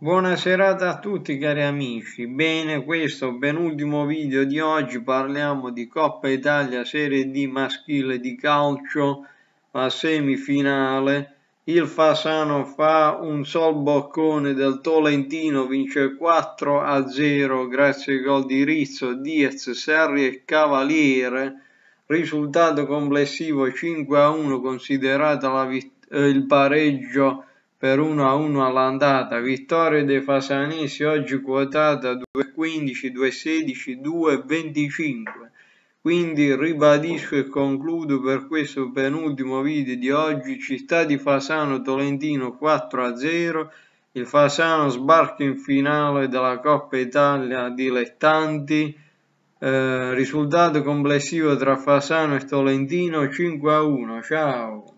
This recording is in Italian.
Buona serata a tutti cari amici, bene questo penultimo video di oggi parliamo di Coppa Italia Serie D maschile di calcio a semifinale il Fasano fa un sol boccone del Tolentino, vince 4 a 0 grazie ai gol di Rizzo, Diez, Serri e Cavaliere risultato complessivo 5 a 1 considerata eh, il pareggio per 1-1 a all'andata, vittoria dei Fasanesi oggi quotata 2-15, 2-16, 2-25. Quindi ribadisco e concludo per questo penultimo video di oggi, città di Fasano Tolentino 4-0, a il Fasano sbarca in finale della Coppa Italia dilettanti, eh, risultato complessivo tra Fasano e Tolentino 5-1, a ciao!